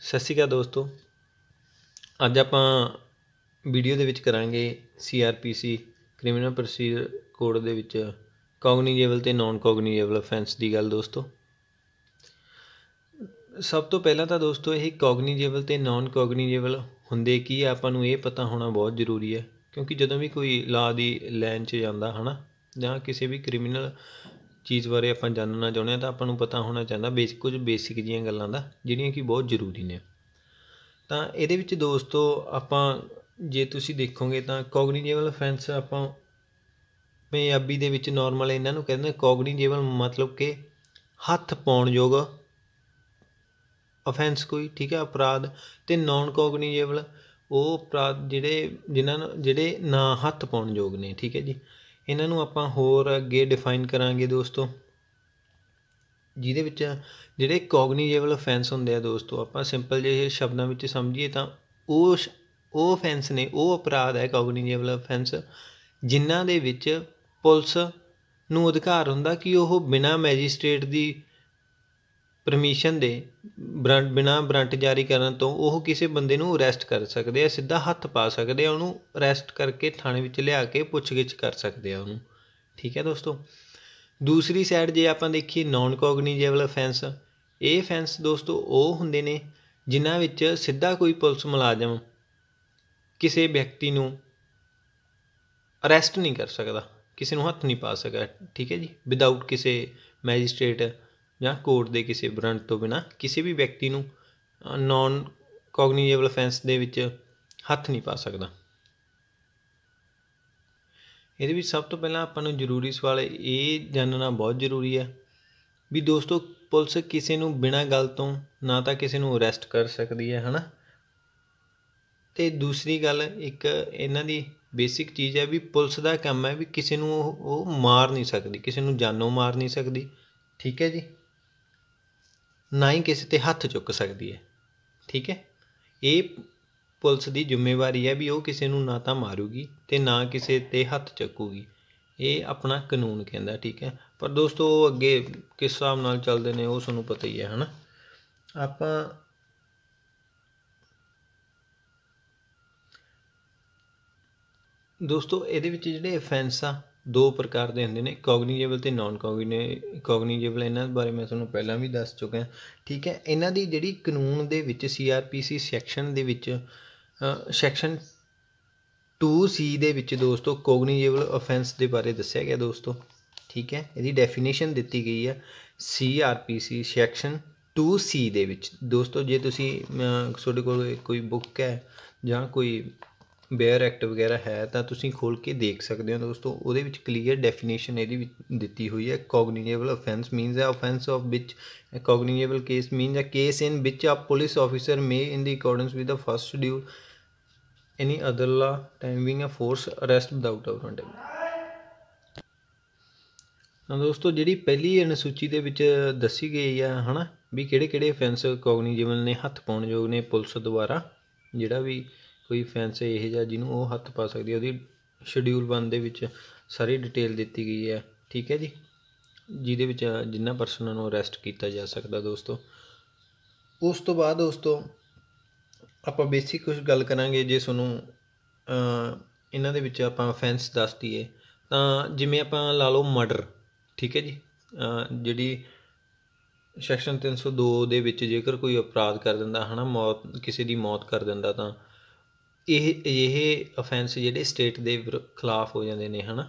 ਸਤਿ ਸ਼੍ਰੀ ਅਕਾਲ ਦੋਸਤੋ ਅੱਜ ਆਪਾਂ ਵੀਡੀਓ ਦੇ ਵਿੱਚ ਕਰਾਂਗੇ CRPC ਕ੍ਰਿਮੀਨਲ ਪ੍ਰੋਸੀਜਰ ਕੋਡ ਦੇ ਵਿੱਚ ਕੌਗਨੀਜੇਬਲ ਤੇ ਨਾਨ ਕੌਗਨੀਜੇਬਲ ਅਫੈਂਸ ਦੀ ਗੱਲ ਦੋਸਤੋ ਸਭ ਤੋਂ ਪਹਿਲਾਂ ਤਾਂ ਦੋਸਤੋ ਇਹ ਕੌਗਨੀਜੇਬਲ ਤੇ ਨਾਨ ਕੌਗਨੀਜੇਬਲ ਹੁੰਦੇ ਕੀ ਆਪਾਂ ਨੂੰ ਇਹ ਪਤਾ ਹੋਣਾ ਬਹੁਤ ਜ਼ਰੂਰੀ ਹੈ ਕਿਉਂਕਿ ਜਦੋਂ ਵੀ ਕੋਈ ਲਾ ਦੀ ਲਾਈਨ 'ਚ ਜਾਂਦਾ ਹਨਾ ਜਾਂ ਕਿਸੇ ਵੀ ਕ੍ਰਿਮੀਨਲ ਚੀਜ਼ ਬਾਰੇ ਆਪਾਂ ਜਾਣਨਾ ਚਾਹੁੰਦੇ ਆ ਤਾਂ ਆਪਾਂ ਨੂੰ ਪਤਾ ਹੋਣਾ ਚਾਹੀਦਾ ਬੇਸਿਕ ਕੁਝ ਬੇਸਿਕ ਜੀਆਂ ਗੱਲਾਂ ਦਾ ਜਿਹੜੀਆਂ ਕਿ ਬਹੁਤ ਜ਼ਰੂਰੀ ਨੇ ਤਾਂ ਇਹਦੇ ਵਿੱਚ ਦੋਸਤੋ ਆਪਾਂ ਜੇ ਤੁਸੀਂ ਦੇਖੋਗੇ ਤਾਂ ਕੋਗਨੀਟਿਵਲ ਅਫੈਂਸ ਆਪਾਂ ਪੰਜਾਬੀ ਦੇ ਵਿੱਚ ਨਾਰਮਲ ਇਹਨਾਂ ਨੂੰ ਕਹਿੰਦੇ ਕੋਗਨੀਟਿਵਲ ਮਤਲਬ ਕਿ ਹੱਥ ਪਾਉਣ ਯੋਗ ਅਫੈਂਸ ਕੋਈ ਠੀਕ ਹੈ ਅਪਰਾਧ ਤੇ ਨਾਨ ਕੋਗਨੀਟਿਵਲ ਉਹ ਅਪਰਾਧ ਜਿਹੜੇ ਜਿਨ੍ਹਾਂ ਨੂੰ ਜਿਹੜੇ ਨਾ ਹੱਥ ਪਾਉਣ ਯੋਗ ਨੇ ਠੀਕ ਹੈ ਜੀ ਇਹਨਾਂ ਨੂੰ ਆਪਾਂ ਹੋਰ ਅੱਗੇ ਡਿਫਾਈਨ ਕਰਾਂਗੇ ਦੋਸਤੋ ਜਿਹਦੇ ਵਿੱਚ ਜਿਹੜੇ ਕੋਗਨੀਜੇਬਲ ਅਫੈਂਸ ਹੁੰਦੇ ਆ ਦੋਸਤੋ ਆਪਾਂ ਸਿੰਪਲ ਜਿਹੇ ਸ਼ਬਦਾਂ ਵਿੱਚ ਸਮਝੀਏ ਤਾਂ ਉਹ ਉਹ ਅਫੈਂਸ ਨੇ ਉਹ ਅਪਰਾਧ ਹੈ ਕੋਗਨੀਜੇਬਲ ਅਫੈਂਸ ਜਿਨ੍ਹਾਂ ਦੇ ਵਿੱਚ ਪੁਲਿਸ ਨੂੰ ਅਧਿਕਾਰ ਹੁੰਦਾ ਕਿ ਉਹ ਬਿਨਾਂ ਮੈਜਿਸਟ੍ਰੇਟ ਦੀ ਪਰਮਿਸ਼ਨ ਦੇ ਬਰੰ ਬਿਨਾ ਵਾਰੰਟ ਜਾਰੀ ਕਰਨ ਤੋਂ ਉਹ ਕਿਸੇ ਬੰਦੇ ਨੂੰ ਅਰੈਸਟ ਕਰ ਸਕਦੇ ਆ ਸਿੱਧਾ ਹੱਥ ਪਾ ਸਕਦੇ ਆ ਉਹਨੂੰ ਅਰੈਸਟ ਕਰਕੇ ਥਾਣੇ ਵਿੱਚ ਲਿਆ ਕੇ ਪੁੱਛਗਿੱਛ ਕਰ ਸਕਦੇ ਆ ਉਹਨੂੰ ਠੀਕ ਹੈ ਦੋਸਤੋ ਦੂਸਰੀ ਸਾਈਡ ਜੇ ਆਪਾਂ ਦੇਖੀਏ ਨਾਨ ਕੋਗਨੀਜੇਬਲ ਅਫੈਂਸ ਇਹ ਅਫੈਂਸ ਦੋਸਤੋ ਉਹ ਹੁੰਦੇ ਨੇ ਜਿਨ੍ਹਾਂ ਵਿੱਚ ਸਿੱਧਾ ਕੋਈ ਪੁਲਿਸ ਮੁਲਾਜ਼ਮ ਕਿਸੇ ਵਿਅਕਤੀ ਨੂੰ ਅਰੈਸਟ ਨਹੀਂ ਕਰ ਸਕਦਾ ਕਿਸੇ ਨੂੰ ਹੱਥ ਨਹੀਂ ਪਾ ਸਕਦਾ ਠੀਕ ਹੈ ਜੀ ਵਿਦਆਊਟ ਕਿਸੇ ਮੈਜਿਸਟ੍ਰੇਟ ਜਾਂ ਕੋਰਟ ਦੇ ਕਿਸੇ ਵਾਰੰਟ ਤੋਂ ਬਿਨਾਂ ਕਿਸੇ ਵੀ ਵਿਅਕਤੀ ਨੂੰ ਨਾਨ ਕੋਗਨੀਜੇਬਲ ਅਫੈਂਸ ਦੇ ਵਿੱਚ ਹੱਥ ਨਹੀਂ ਪਾ ਸਕਦਾ ਇਹਦੇ ਵਿੱਚ ਸਭ ਤੋਂ ਪਹਿਲਾਂ ਆਪਾਂ ਨੂੰ ਜ਼ਰੂਰੀ ਸਵਾਲ ਇਹ ਜਾਣਨਾ ਬਹੁਤ ਜ਼ਰੂਰੀ ਹੈ ਵੀ ਦੋਸਤੋ ਪੁਲਿਸ ਕਿਸੇ ਨੂੰ ਬਿਨਾਂ ਗੱਲ ਤੋਂ ਨਾ ਤਾਂ ਕਿਸੇ ਨੂੰ ਅਰੈਸਟ ਕਰ ਸਕਦੀ ਹੈ ਹਨਾ ਤੇ ਦੂਸਰੀ ਗੱਲ ਇੱਕ ਇਹਨਾਂ ਦੀ ਬੇਸਿਕ ਚੀਜ਼ ਹੈ ਵੀ ਪੁਲਿਸ ਦਾ ਕੰਮ ਹੈ ਵੀ ਕਿਸੇ ਨੂੰ ਉਹ ਮਾਰ ਨਹੀਂ ਸਕਦੀ ਕਿਸੇ ਨੂੰ ਜਾਨੋਂ ਮਾਰ ਨਹੀਂ ਸਕਦੀ ਠੀਕ ਹੈ ਜੀ ਨਾ ਹੀ ਕਿਸੇ 'ਤੇ ਹੱਥ ਚੁੱਕ ਸਕਦੀ ਹੈ ਠੀਕ ਹੈ ਇਹ ਪੁਲਿਸ ਦੀ ਜ਼ਿੰਮੇਵਾਰੀ ਹੈ ਵੀ ਉਹ ਕਿਸੇ ਨੂੰ ਨਾ ਤਾਂ ਮਾਰੂਗੀ ਤੇ ਨਾ ਕਿਸੇ 'ਤੇ ਹੱਥ ਚੁੱਕੂਗੀ ਇਹ ਆਪਣਾ ਕਾਨੂੰਨ ਕਹਿੰਦਾ ਠੀਕ ਹੈ ਪਰ ਦੋਸਤੋ ਉਹ ਅੱਗੇ ਕਿਸ ਹਿਸਾਬ ਨਾਲ ਚੱਲਦੇ ਨੇ ਉਹ ਤੁਹਾਨੂੰ ਪਤਾ ਹੀ ਹੈ ਹਨਾ ਆਪਾਂ ਦੋਸਤੋ ਇਹਦੇ ਵਿੱਚ ਜਿਹੜੇ ਅਫੈਂਸ ਆ ਦੋ ਪ੍ਰਕਾਰ ਦੇ ਹੁੰਦੇ ਨੇ ਕੋਗਨੀਜੇਬਲ ਤੇ ਨਾਨ ਕੋਗਨੀ ਕੋਗਨੀਜੇਬਲ ਇਹਨਾਂ ਬਾਰੇ ਮੈਂ ਤੁਹਾਨੂੰ ਪਹਿਲਾਂ ਵੀ ਦੱਸ ਚੁੱਕਿਆ ਠੀਕ ਹੈ ਇਹਨਾਂ ਦੀ ਜਿਹੜੀ ਕਾਨੂੰਨ ਦੇ ਵਿੱਚ ਸੀਆਰਪੀਸੀ ਸੈਕਸ਼ਨ ਦੇ ਵਿੱਚ ਸੈਕਸ਼ਨ 2C ਦੇ ਵਿੱਚ ਦੋਸਤੋ ਕੋਗਨੀਜੇਬਲ ਆਫੈਂਸ ਦੇ ਬਾਰੇ ਦੱਸਿਆ ਗਿਆ ਦੋਸਤੋ ਠੀਕ ਹੈ ਇਹਦੀ ਡੈਫੀਨੇਸ਼ਨ ਦਿੱਤੀ ਗਈ ਹੈ ਸੀਆਰਪੀਸੀ ਸੈਕਸ਼ਨ 2C ਦੇ ਵਿੱਚ ਦੋਸਤੋ ਜੇ ਤੁਸੀਂ ਤੁਹਾਡੇ ਕੋਲ ਕੋਈ ਬੁੱਕ ਹੈ ਜਾਂ ਕੋਈ ਬੇਅਰ ਐਕਟ ਵਗੈਰਾ ਹੈ ਤਾਂ ਤੁਸੀਂ ਖੋਲ ਕੇ ਦੇਖ ਸਕਦੇ ਹੋ ਦੋਸਤੋ ਉਹਦੇ ਵਿੱਚ ਕਲੀਅਰ ਡੈਫੀਨੇਸ਼ਨ ਇਹਦੀ ਵਿੱਚ ਦਿੱਤੀ ਹੋਈ ਹੈ ਕੌਗਨੀਜੇਬਲ ਆਫੈਂਸ ਮੀਨਸ ਹੈ offence of which cognizable case means ਹੈ case in which a police officer may in the accordance with the first schedule any other law time being a force arrest without a warrant ਤਾਂ ਦੋਸਤੋ ਜਿਹੜੀ ਪਹਿਲੀ ਅਨੁਸੂਚੀ ਦੇ ਵਿੱਚ ਦੱਸੀ ਗਈ ਆ ਹਨਾ ਵੀ ਕਿਹੜੇ ਕਿਹੜੇ ਅਫੈਂਸ ਕੌਗਨੀਜੇਬਲ ਨੇ ਹੱਥ ਪਾਉਣ ਯੋਗ ਨੇ ਪੁਲਿਸ ਦੁਆਰਾ ਜਿਹੜਾ ਵੀ ਕੋਈ ਫੈਂਸ ਇਹੋ ਜਿਹਾ ਜਿਹਨੂੰ ਉਹ ਹੱਥ ਪਾ ਸਕਦੀ ਹੈ ਉਹਦੀ ਸ਼ਡਿਊਲ ਵਨ ਦੇ ਵਿੱਚ ਸਾਰੀ ਡਿਟੇਲ ਦਿੱਤੀ ਗਈ ਹੈ ਠੀਕ ਹੈ ਜੀ ਜਿਹਦੇ ਵਿੱਚ ਜਿੰਨਾ ਪਰਸਨਾਂ ਨੂੰ ਅਰੈਸਟ ਕੀਤਾ ਜਾ ਸਕਦਾ ਦੋਸਤੋ ਉਸ ਤੋਂ ਬਾਅਦ ਦੋਸਤੋ ਆਪਾਂ ਬੇਸਿਕ ਕੁਝ ਗੱਲ ਕਰਾਂਗੇ ਜੇ ਤੁਹਾਨੂੰ ਇਹਨਾਂ ਦੇ ਵਿੱਚ ਆਪਾਂ ਫੈਂਸ ਦੱਸ ਦਈਏ ਤਾਂ ਜਿਵੇਂ ਆਪਾਂ ਲਾ ਲਓ ਮਰਡਰ ਠੀਕ ਹੈ ਜੀ ਜਿਹੜੀ ਸੈਕਸ਼ਨ 302 ਦੇ ਵਿੱਚ ਜੇਕਰ ਕੋਈ ਅਪਰਾਧ ਕਰ ਦਿੰਦਾ ਹਨਾ ਮੌਤ ਕਿਸੇ ਦੀ ਮੌਤ ਕਰ ਦਿੰਦਾ ਤਾਂ ਇਹ ਇਹ ਅਫੈਂਸ ਜਿਹੜੇ ਸਟੇਟ ਦੇ ਖਿਲਾਫ ਹੋ ਜਾਂਦੇ ਨੇ ਹਨਾ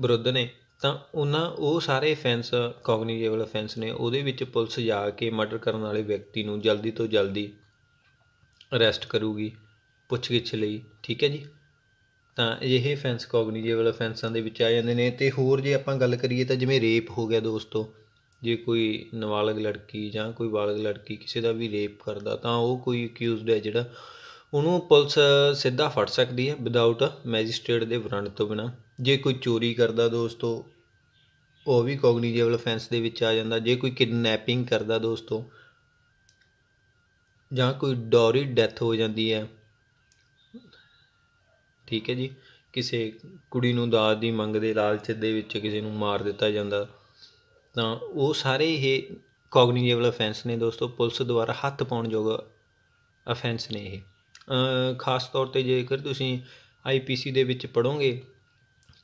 ਵਿਰੁੱਧ ਨੇ ਤਾਂ ਉਹਨਾਂ ਉਹ ਸਾਰੇ ਅਫੈਂਸ ਕੌਗਨੀਜੇਬਲ ਅਫੈਂਸ ਨੇ ਉਹਦੇ ਵਿੱਚ ਪੁਲਿਸ ਜਾ ਕੇ ਮਰਡਰ ਕਰਨ ਵਾਲੇ ਵਿਅਕਤੀ ਨੂੰ ਜਲਦੀ ਤੋਂ ਜਲਦੀ ਅਰੈਸਟ ਕਰੂਗੀ ਪੁੱਛਗਿੱਛ ਲਈ ਠੀਕ ਹੈ ਜੀ ਤਾਂ ਇਹ ਅਫੈਂਸ ਕੌਗਨੀਜੇਬਲ ਅਫੈਂਸਾਂ ਦੇ ਵਿੱਚ ਆ ਜਾਂਦੇ ਨੇ ਤੇ ਹੋਰ ਜੇ ਆਪਾਂ ਗੱਲ ਕਰੀਏ ਤਾਂ ਜਿਵੇਂ ਰੇਪ ਹੋ ਗਿਆ ਦੋਸਤੋ ਜੇ ਕੋਈ ਨਾਬਾਲਗ ਲੜਕੀ ਜਾਂ ਕੋਈ ਬਾਲਗ ਲੜਕੀ ਕਿਸੇ ਦਾ ਵੀ ਰੇਪ ਕਰਦਾ ਤਾਂ ਉਹ ਕੋਈ ਅਕਿਊਜ਼ਡ ਹੈ ਜਿਹੜਾ ਉਹਨੂੰ ਪੁਲਿਸ ਸਿੱਧਾ ਫੜ ਸਕਦੀ ਹੈ ਵਿਦਆਊਟ ਮੈਜਿਸਟ੍ਰੇਟ ਦੇ ਵਰੰਟ ਤੋਂ ਬਿਨਾ ਜੇ ਕੋਈ ਚੋਰੀ ਕਰਦਾ ਦੋਸਤੋ ਉਹ ਵੀ ਕੋਗਨੀਜੀਬਲ ਅਫੈਂਸ ਦੇ ਵਿੱਚ ਆ ਜਾਂਦਾ ਜੇ ਕੋਈ ਕਿਡਨੈਪਿੰਗ ਕਰਦਾ ਦੋਸਤੋ ਜਾਂ ਕੋਈ ਡੌਰੀ ਡੈਥ ਹੋ ਜਾਂਦੀ ਹੈ ਠੀਕ ਹੈ ਜੀ ਕਿਸੇ ਕੁੜੀ ਨੂੰ ਦਾਜ ਦੀ ਮੰਗ ਦੇ ਲਾਲਚ ਦੇ ਵਿੱਚ ਕਿਸੇ ਨੂੰ ਮਾਰ ਦਿੱਤਾ ਜਾਂਦਾ ਤਾਂ ਉਹ ਸਾਰੇ ਇਹ ਕੋਗਨੀਟਿਵਲ ਅਫੈਂਸ ਨੇ ਦੋਸਤੋ ਪੁਲਿਸ ਦੁਆਰਾ ਹੱਥ ਪਾਉਣ ਯੋਗ ਅਫੈਂਸ ਨੇ ਇਹ ਖਾਸ ਤੌਰ ਤੇ ਜੇਕਰ ਤੁਸੀਂ ਆਈਪੀਸੀ ਦੇ ਵਿੱਚ ਪੜੋਗੇ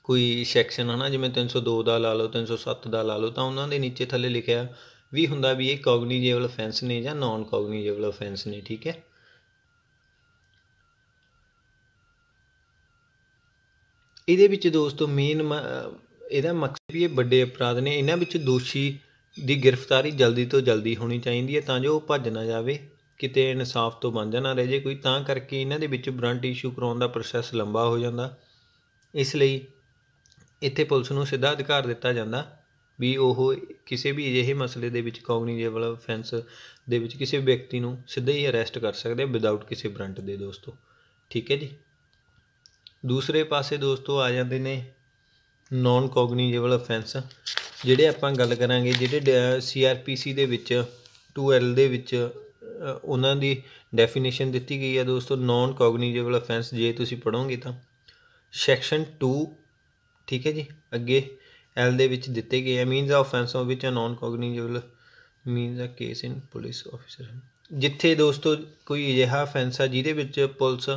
ਕੋਈ ਸੈਕਸ਼ਨ ਹਨਾ ਜਿਵੇਂ 302 ਦਾ ਲਾ ਲਓ 307 ਦਾ ਲਾ ਲਓ ਤਾਂ ਉਹਨਾਂ ਦੇ ਨੀਚੇ ਥੱਲੇ ਲਿਖਿਆ ਵੀ ਹੁੰਦਾ ਵੀ ਇਹ ਕੋਗਨੀਟਿਵਲ ਅਫੈਂਸ ਨੇ ਜਾਂ ਨਾਨ ਕੋਗਨੀਟਿਵਲ ਅਫੈਂਸ ਨੇ ਠੀਕ ਹੈ ਇਹਦੇ ਵਿੱਚ ਦੋਸਤੋ ਮੇਨ ਇਹਦਾ ਮਕਸਦ ਵੀ ਇਹ ਵੱਡੇ ਅਪਰਾਧ ਨੇ ਇਹਨਾਂ ਵਿੱਚ ਦੋਸ਼ੀ ਦੀ ਗ੍ਰਿਫਤਾਰੀ ਜਲਦੀ ਤੋਂ ਜਲਦੀ ਹੋਣੀ ਚਾਹੀਦੀ ਹੈ ਤਾਂ ਜੋ ਉਹ ਭੱਜ ਨਾ ਜਾਵੇ ਕਿਤੇ ਇਨਸਾਫ ਤੋਂ ਵਾਂਝਾ ਨਾ ਰਹਿ ਜੇ ਕੋਈ ਤਾਂ ਕਰਕੇ ਇਹਨਾਂ ਦੇ ਵਿੱਚ ਵਾਰੰਟ ਇਸ਼ੂ ਕਰਾਉਣ ਦਾ ਪ੍ਰੋਸੈਸ ਲੰਬਾ ਹੋ ਜਾਂਦਾ ਇਸ ਲਈ ਇੱਥੇ ਪੁਲਿਸ ਨੂੰ ਸਿੱਧਾ ਅਧਿਕਾਰ ਦਿੱਤਾ ਜਾਂਦਾ ਵੀ ਉਹ ਕਿਸੇ ਵੀ ਅਜਿਹੇ ਮਸਲੇ ਦੇ ਵਿੱਚ ਕੌਗਨੀਜੇਬਲ ਅਫੈਂਸ ਦੇ ਵਿੱਚ ਕਿਸੇ ਵਿਅਕਤੀ ਨੂੰ ਸਿੱਧਾ ਹੀ ਅਰੈਸਟ ਕਰ ਸਕਦੇ ਵਿਦਆਊਟ ਕਿਸੇ ਵਾਰੰਟ ਦੇ ਦੋਸਤੋ ਠੀਕ ਹੈ ਜੀ ਦੂਸਰੇ ਪਾਸੇ ਦੋਸਤੋ ਆ ਜਾਂਦੇ ਨੇ ਨਾਨ ਕੋਗਨੀਜੇਬਲ ਅਫੈਂਸ ਜਿਹੜੇ ਆਪਾਂ ਗੱਲ ਕਰਾਂਗੇ ਜਿਹੜੇ ਸੀਆਰਪੀਸੀ ਦੇ ਵਿੱਚ 2L ਦੇ ਵਿੱਚ ਉਹਨਾਂ ਦੀ ਡੈਫੀਨੇਸ਼ਨ ਦਿੱਤੀ ਗਈ ਹੈ ਦੋਸਤੋ ਨਾਨ ਕੋਗਨੀਜੇਬਲ ਅਫੈਂਸ ਜੇ ਤੁਸੀਂ ਪੜੋਗੇ ਤਾਂ ਸੈਕਸ਼ਨ 2 ਠੀਕ ਹੈ ਜੀ ਅੱਗੇ ਐਲ ਦੇ ਵਿੱਚ ਦਿੱਤੇ ਗਏ ਹੈ means offence of which a non cognizable means a case in police officer ਜਿੱਥੇ ਦੋਸਤੋ ਕੋਈ ਅਜਿਹਾ ਅਫੈਂਸ ਆ ਜਿਹਦੇ ਵਿੱਚ ਪੁਲਿਸ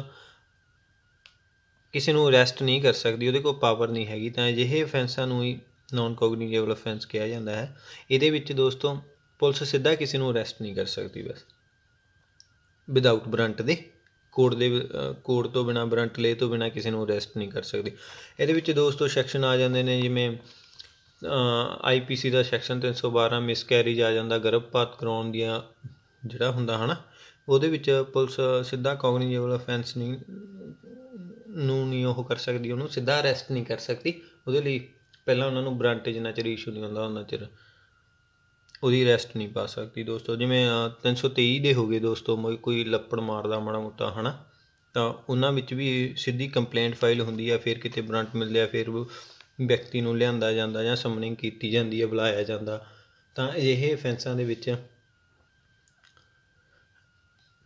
ਕਿਸੇ ਨੂੰ ਅਰੈਸਟ ਨਹੀਂ ਕਰ ਸਕਦੀ ਉਹਦੇ ਕੋਲ ਪਾਵਰ ਨਹੀਂ ਹੈਗੀ ਤਾਂ ਅਜਿਹੇ ਅਫੈਂਸਾਂ ਨੂੰ ਹੀ ਨਾਨ ਕੋਗਨੀਟਿਵ ਅਫੈਂਸ ਕਿਹਾ ਜਾਂਦਾ ਹੈ ਇਹਦੇ ਵਿੱਚ ਦੋਸਤੋ ਪੁਲਿਸ ਸਿੱਧਾ ਕਿਸੇ ਨੂੰ ਅਰੈਸਟ ਨਹੀਂ ਕਰ ਸਕਦੀ ਬਸ ਵਿਦਆਊਟ ਬਰੰਟ ਦੇ ਕੋਰਟ ਦੇ ਕੋਰਟ ਤੋਂ ਬਿਨਾ ਬਰੰਟ ਲੈ ਤੋਂ ਬਿਨਾ ਕਿਸੇ ਨੂੰ ਅਰੈਸਟ ਨਹੀਂ ਕਰ ਸਕਦੀ ਇਹਦੇ ਵਿੱਚ ਦੋਸਤੋ ਸੈਕਸ਼ਨ ਆ ਜਾਂਦੇ ਨੇ ਜਿਵੇਂ ਆਈਪੀਸੀ ਦਾ ਸੈਕਸ਼ਨ 312 ਮਿਸਕੈਰੀਜ ਆ ਜਾਂਦਾ ਗਰਭਪਾਤ ਕਰਾਉਣ ਦੀਆਂ ਜਿਹੜਾ ਹੁੰਦਾ ਹਨਾ ਉਹਦੇ ਵਿੱਚ ਪੁਲਿਸ ਸਿੱਧਾ ਕੋਗਨੀਟਿਵ ਅਫੈਂਸ ਨਹੀਂ ਨੂੰ ਨਹੀਂ ਉਹ ਕਰ ਸਕਦੀ ਉਹਨੂੰ ਸਿੱਧਾ ਅਰੈਸਟ ਨਹੀਂ ਕਰ ਸਕਦੀ ਉਹਦੇ ਲਈ ਪਹਿਲਾਂ ਉਹਨਾਂ ਨੂੰ ਬ੍ਰਾਂਟੇ ਜਿੰਨਾ ਚਿਰ ਇਸ਼ੂ ਨਹੀਂ ਹੁੰਦਾ ਉਹਨਾਂ ਚਿਰ ਉਹਦੀ ਅਰੈਸਟ ਨਹੀਂ ਪਾ ਸਕਦੀ ਦੋਸਤੋ ਜਿਵੇਂ 323 ਦੇ ਹੋਗੇ ਦੋਸਤੋ ਕੋਈ ਲੱਪੜ ਮਾਰਦਾ ਮਾੜਾ ਮੋਟਾ ਹਨਾ ਤਾਂ ਉਹਨਾਂ ਵਿੱਚ ਵੀ ਸਿੱਧੀ ਕੰਪਲੇਂਟ ਫਾਈਲ ਹੁੰਦੀ ਆ ਫਿਰ ਕਿਤੇ ਬ੍ਰਾਂਟ ਮਿਲਦੇ ਆ ਫਿਰ ਵਿਅਕਤੀ ਨੂੰ ਲਿਆਂਦਾ ਜਾਂਦਾ ਜਾਂ ਸਮਨਿੰਗ ਕੀਤੀ ਜਾਂਦੀ ਆ ਬੁਲਾਇਆ ਜਾਂਦਾ ਤਾਂ ਇਹ ਅਫੈਂਸਾਂ ਦੇ ਵਿੱਚ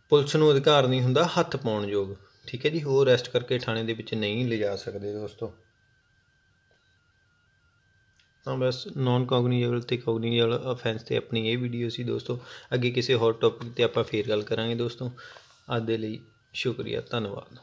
ਪੁਲਿਸ ਨੂੰ ਅਧਿਕਾਰ ਨਹੀਂ ਹੁੰਦਾ ਹੱਥ ਪਾਉਣ ਯੋਗ ਠੀਕ ਹੈ ਜੀ ਹੋਰ ਅਰੈਸਟ ਕਰਕੇ ਥਾਣੇ ਦੇ ਵਿੱਚ ਨਹੀਂ ਲਿਜਾ ਸਕਦੇ ਦੋਸਤੋ ਤਾਂ ਬਸ ਨਾਨ ਕੌਗਨੀਜੇਬਲ ਤੇ ਕੌਗਨੀਜੇਬਲ ਅਫੈਂਸ ਤੇ ਆਪਣੀ ਇਹ ਵੀਡੀਓ ਸੀ ਦੋਸਤੋ ਅੱਗੇ ਕਿਸੇ ਹੋਰ ਟੌਪਿਕ ਤੇ ਆਪਾਂ ਫੇਰ ਗੱਲ ਕਰਾਂਗੇ ਦੋਸਤੋ ਅੱਜ ਦੇ ਲਈ ਸ਼ੁਕਰੀਆ ਧੰਨਵਾਦ